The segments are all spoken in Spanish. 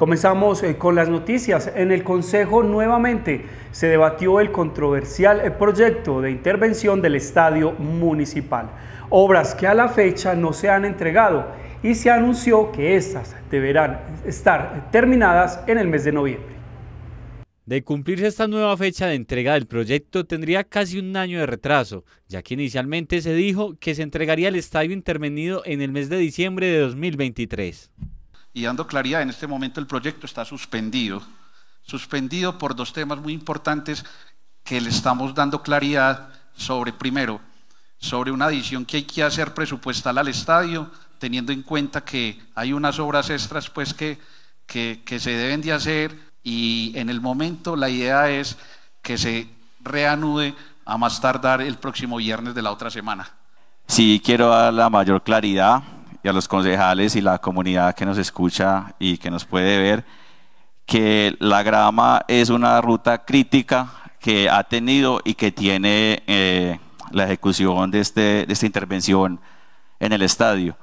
Comenzamos eh, con las noticias. En el Consejo nuevamente se debatió el controversial eh, proyecto de intervención del estadio municipal, obras que a la fecha no se han entregado y se anunció que estas deberán estar terminadas en el mes de noviembre. De cumplirse esta nueva fecha de entrega del proyecto tendría casi un año de retraso, ya que inicialmente se dijo que se entregaría el estadio intervenido en el mes de diciembre de 2023 y dando claridad, en este momento el proyecto está suspendido, suspendido por dos temas muy importantes que le estamos dando claridad sobre, primero, sobre una adición que hay que hacer presupuestal al estadio, teniendo en cuenta que hay unas obras extras pues que, que se deben de hacer y en el momento la idea es que se reanude a más tardar el próximo viernes de la otra semana. Sí, quiero dar la mayor claridad y a los concejales y la comunidad que nos escucha y que nos puede ver que la grama es una ruta crítica que ha tenido y que tiene eh, la ejecución de, este, de esta intervención en el estadio.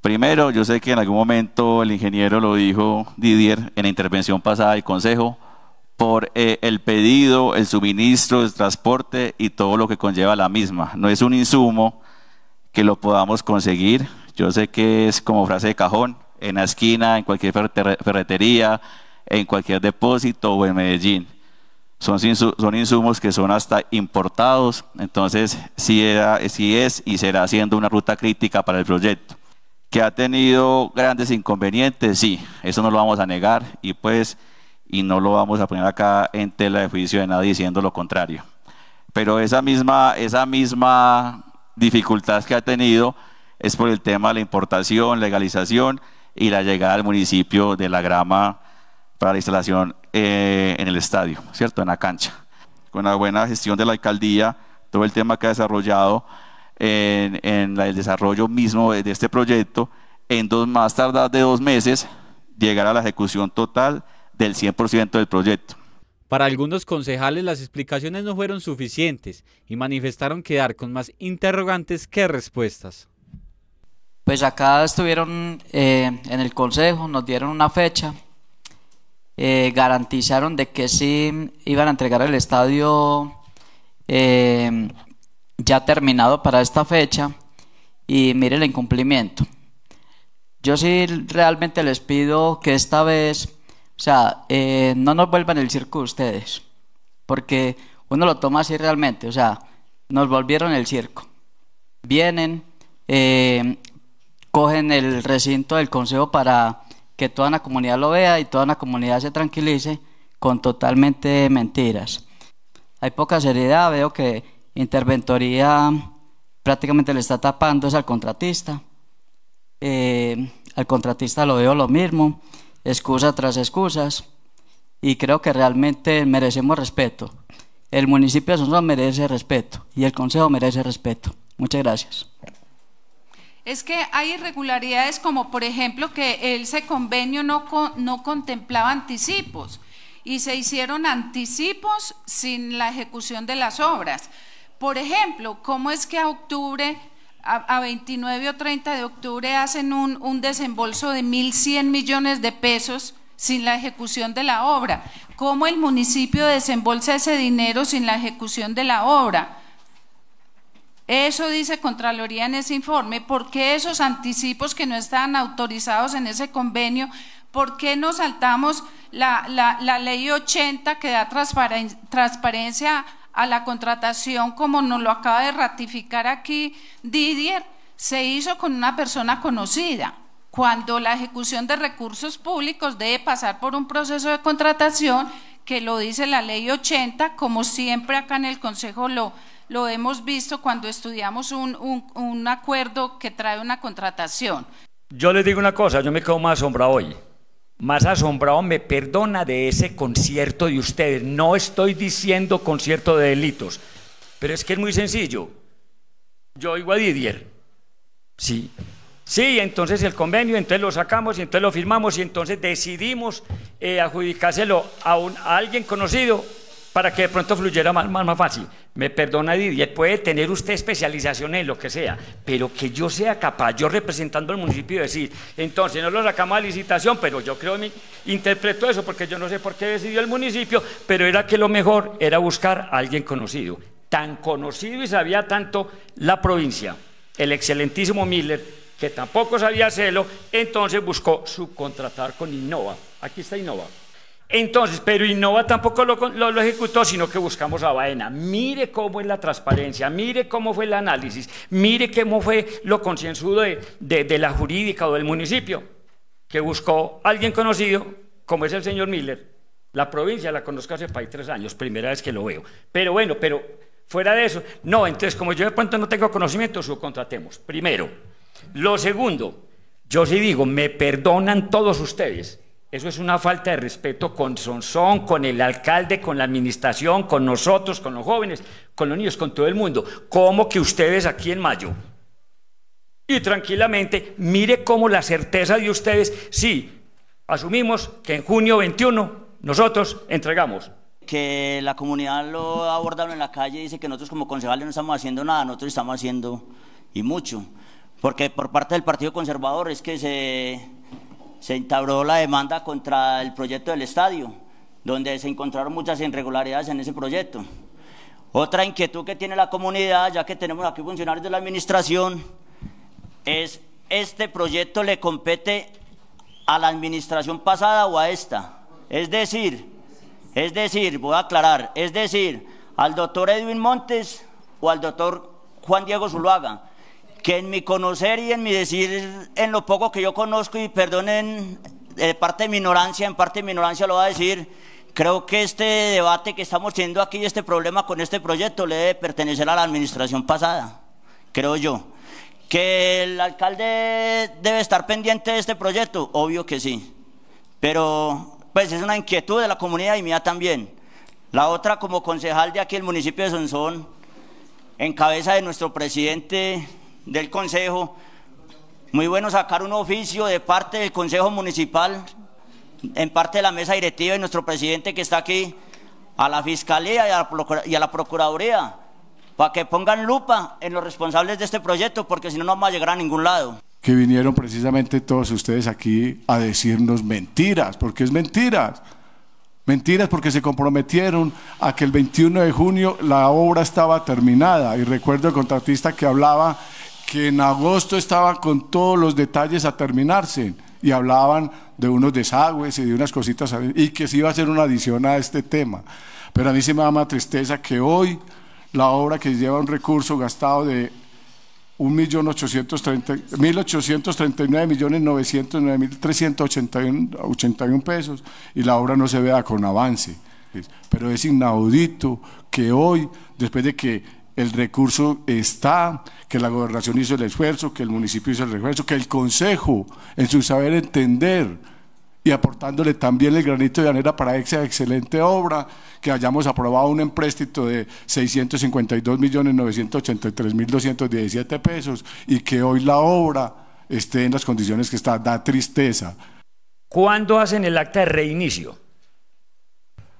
Primero, yo sé que en algún momento el ingeniero lo dijo Didier en la intervención pasada del Consejo, por eh, el pedido, el suministro, el transporte y todo lo que conlleva la misma. No es un insumo que lo podamos conseguir yo sé que es como frase de cajón, en la esquina, en cualquier ferretería, en cualquier depósito o en Medellín. Son, son insumos que son hasta importados, entonces sí, es y será siendo una ruta crítica para el proyecto. Que ha tenido grandes inconvenientes, sí, eso no lo vamos a negar y pues y no lo vamos a poner acá en tela de juicio de nadie diciendo lo contrario. Pero esa misma, esa misma dificultad que ha tenido es por el tema de la importación, legalización y la llegada al municipio de la grama para la instalación eh, en el estadio, ¿cierto? En la cancha. Con la buena gestión de la alcaldía, todo el tema que ha desarrollado en, en el desarrollo mismo de este proyecto, en dos más tardar de dos meses llegar a la ejecución total del 100% del proyecto. Para algunos concejales las explicaciones no fueron suficientes y manifestaron quedar con más interrogantes que respuestas. Pues acá estuvieron eh, en el consejo, nos dieron una fecha, eh, garantizaron de que sí iban a entregar el estadio eh, ya terminado para esta fecha y miren el incumplimiento. Yo sí realmente les pido que esta vez, o sea, no nos vuelvan el circo ustedes, porque uno lo toma así realmente, o sea, nos volvieron el circo. Vienen, eh, cogen el recinto del consejo para que toda la comunidad lo vea y toda la comunidad se tranquilice con totalmente mentiras. Hay poca seriedad, veo que interventoría prácticamente le está tapando es al contratista. Eh, al contratista lo veo lo mismo, excusa tras excusas, y creo que realmente merecemos respeto. El municipio de Sonsón merece respeto y el consejo merece respeto. Muchas gracias es que hay irregularidades como por ejemplo que ese convenio no, no contemplaba anticipos y se hicieron anticipos sin la ejecución de las obras. Por ejemplo, ¿cómo es que a octubre, a, 29 o 30 de octubre hacen un, un desembolso de 1.100 millones de pesos sin la ejecución de la obra? ¿Cómo el municipio desembolsa ese dinero sin la ejecución de la obra? Eso dice Contraloría en ese informe, ¿por qué esos anticipos que no están autorizados en ese convenio ¿Por qué nos saltamos la, la, ley 80 que da transparencia a la contratación, como nos lo acaba de ratificar aquí Didier? Se hizo con una persona conocida. Cuando la ejecución de recursos públicos debe pasar por un proceso de contratación, que lo dice la ley 80, como siempre acá en el Consejo lo lo hemos visto cuando estudiamos un, acuerdo que trae una contratación. Yo les digo una cosa, yo me quedo más asombrado hoy. Más asombrado me perdona de ese concierto de ustedes. No estoy diciendo concierto de delitos, pero es que es muy sencillo. Yo oigo a Didier. Sí. Sí, entonces el convenio, entonces lo sacamos y entonces lo firmamos y entonces decidimos eh, adjudicárselo a, un, alguien conocido para que de pronto fluyera más, más, más fácil. Me perdona Didier, puede tener usted especialización en lo que sea, pero que yo sea capaz, yo representando al municipio, decir, entonces no lo sacamos a licitación, pero yo creo, me interpreto eso porque yo no sé por qué decidió el municipio, pero era que lo mejor era buscar a alguien conocido. Tan conocido y sabía tanto la provincia, el excelentísimo Miller, que tampoco sabía hacerlo, entonces buscó subcontratar con Innova. Aquí está Innova. Entonces, pero Innova tampoco lo, lo, ejecutó, sino que buscamos a Baena. Mire cómo es la transparencia, mire cómo fue el análisis, mire cómo fue lo concienzudo de, la jurídica o del municipio, que buscó a alguien conocido, como es el señor Miller. La provincia la conozco hace país tres años, primera vez que lo veo. Pero bueno, pero fuera de eso, no, entonces como yo de pronto no tengo conocimiento, subcontratemos, primero. Lo segundo, yo sí digo, me perdonan todos ustedes, eso es una falta de respeto con Sonsón, con el alcalde, con la administración, con nosotros, con los jóvenes, con los niños, con todo el mundo. ¿Cómo que ustedes aquí en mayo? Y tranquilamente, mire cómo la certeza de ustedes, si asumimos que en junio 21 nosotros entregamos que la comunidad lo ha abordado en la calle y dice que nosotros como concejales no estamos haciendo nada, nosotros estamos haciendo y mucho. Porque por parte del Partido Conservador es que se, se instauró la demanda contra el proyecto del estadio, donde se encontraron muchas irregularidades en ese proyecto. Otra inquietud que tiene la comunidad, ya que tenemos aquí funcionarios de la administración, es este proyecto le compete a la administración pasada o a esta. Es decir, es decir, voy a aclarar, es decir, al doctor Edwin Montes o al doctor Juan Diego Zuluaga que en mi conocer y en mi decir, en lo poco que yo conozco, y perdonen de eh, parte de mi en parte de mi ignorancia lo voy a decir, creo que este debate que estamos teniendo aquí, este problema con este proyecto, le debe pertenecer a la administración pasada, creo yo. ¿Que el alcalde debe estar pendiente de este proyecto? Obvio que sí. Pero pues es una inquietud de la comunidad y mía también. La otra como concejal de aquí el municipio de Sonsón, en cabeza de nuestro presidente del Consejo. Muy bueno sacar un oficio de parte del Consejo Municipal, en parte de la mesa directiva y nuestro presidente que está aquí, a la Fiscalía y a la, Procuraduría, para que pongan lupa en los responsables de este proyecto, porque si no, no vamos a llegar a ningún lado que vinieron precisamente todos ustedes aquí a decirnos mentiras, porque es mentiras. Mentiras porque se comprometieron a que el 21 de junio la obra estaba terminada. Y recuerdo el contratista que hablaba que en agosto estaba con todos los detalles a terminarse y hablaban de unos desagües y de unas cositas y que se iba a ser una adición a este tema. Pero a mí se me da más tristeza que hoy la obra que lleva un recurso gastado de 1.839.909.381 pesos y la obra no se vea con avance. Pero es inaudito que hoy, después de que el recurso está, que la gobernación hizo el esfuerzo, que el municipio hizo el esfuerzo, que el consejo, en su saber entender y aportándole también el granito de anera para esa excelente obra, que hayamos aprobado un empréstito de 652.983.217 pesos y que hoy la obra esté en las condiciones que está, da tristeza. ¿Cuándo hacen el acta de reinicio?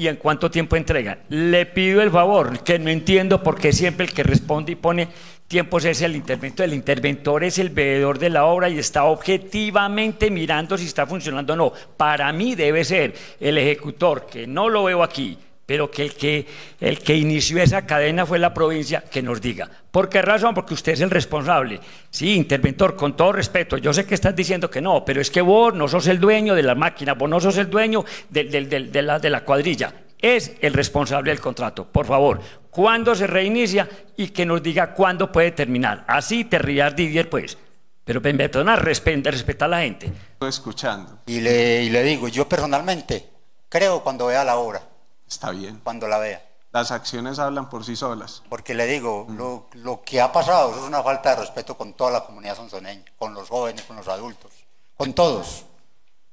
y en cuánto tiempo entrega? Le pido el favor, que no entiendo por qué siempre el que responde y pone tiempos es el interventor. El interventor es el veedor de la obra y está objetivamente mirando si está funcionando o no. Para mí debe ser el ejecutor, que no lo veo aquí, pero que el, que el que inició esa cadena fue la provincia, que nos diga. ¿Por qué razón? Porque usted es el responsable. Sí, interventor, con todo respeto, yo sé que estás diciendo que no, pero es que vos no sos el dueño de la máquina, vos no sos el dueño de, la, cuadrilla. Es el responsable del contrato. Por favor, ¿cuándo se reinicia? Y que nos diga cuándo puede terminar. Así te rías, Didier, pues. Pero me perdona, respeta, a la gente. Estoy escuchando. Y le, y le digo, yo personalmente creo cuando vea la obra. Está bien. Cuando la vea. Las acciones hablan por sí solas. Porque le digo, mm. lo, que ha pasado es una falta de respeto con toda la comunidad sonsoneña, con los jóvenes, con los adultos, con todos.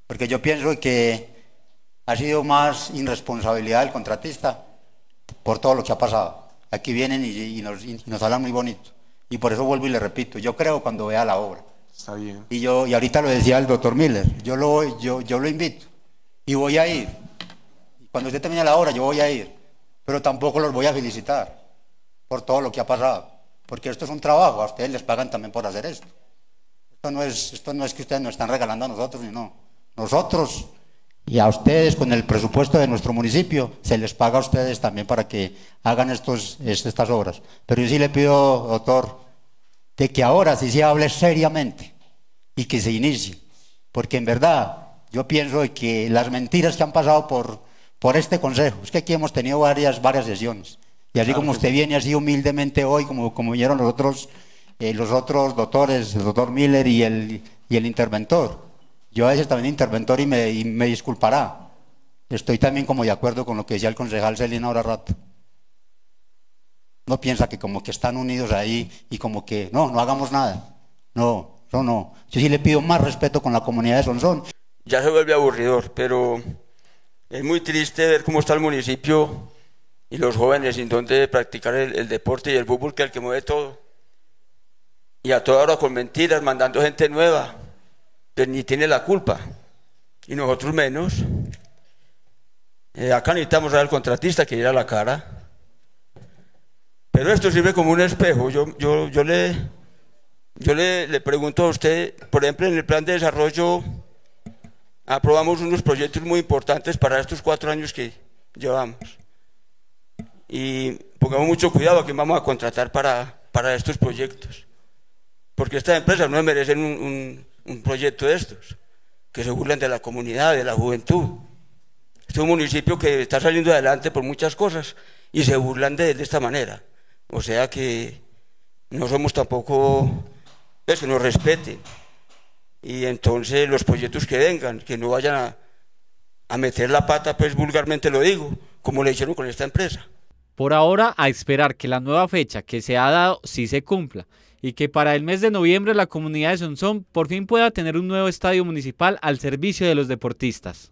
Porque yo pienso que ha sido más irresponsabilidad del contratista por todo lo que ha pasado. Aquí vienen y, nos, hablan muy bonito. Y por eso vuelvo y le repito, yo creo cuando vea la obra. Está bien. Y yo, y ahorita lo decía el doctor Miller, yo lo, yo, yo lo invito y voy a ir cuando usted termine la hora, yo voy a ir, pero tampoco los voy a felicitar por todo lo que ha pasado, porque esto es un trabajo, a ustedes les pagan también por hacer esto. Esto no es, esto no es que ustedes nos están regalando a nosotros, no. Nosotros y a ustedes con el presupuesto de nuestro municipio se les paga a ustedes también para que hagan estos, estas obras. Pero yo sí le pido, doctor, de que ahora sí se hable seriamente y que se inicie, porque en verdad yo pienso que las mentiras que han pasado por por este consejo. Es que aquí hemos tenido varias, varias sesiones. Y así como usted viene así humildemente hoy, como, como vinieron los otros, eh, los otros doctores, el doctor Miller y el, y el interventor. Yo a veces también interventor y me, y me disculpará. Estoy también como de acuerdo con lo que decía el concejal Celina ahora rato. No piensa que como que están unidos ahí y como que no, no hagamos nada. No, no, no. Yo sí le pido más respeto con la comunidad de Sonzón. Ya se vuelve aburridor, pero es muy triste ver cómo está el municipio y los jóvenes sin donde practicar el, deporte y el fútbol, que es el que mueve todo. Y a toda hora con mentiras, mandando gente nueva, pero ni tiene la culpa. Y nosotros menos. Eh, acá necesitamos al contratista que irá a la cara. Pero esto sirve como un espejo. Yo, yo, yo, le, yo le, le pregunto a usted, por ejemplo, en el plan de desarrollo aprobamos unos proyectos muy importantes para estos cuatro años que llevamos. Y pongamos mucho cuidado a quién vamos a contratar para, para estos proyectos. Porque estas empresas no merecen un, un, un proyecto de estos, que se burlan de la comunidad, de la juventud. Este es un municipio que está saliendo adelante por muchas cosas y se burlan de de esta manera. O sea que no somos tampoco... Es pues, que nos respeten y entonces los proyectos que vengan, que no vayan a, meter la pata, pues vulgarmente lo digo, como le hicieron con esta empresa. Por ahora, a esperar que la nueva fecha que se ha dado sí se cumpla y que para el mes de noviembre la comunidad de Sonsón por fin pueda tener un nuevo estadio municipal al servicio de los deportistas.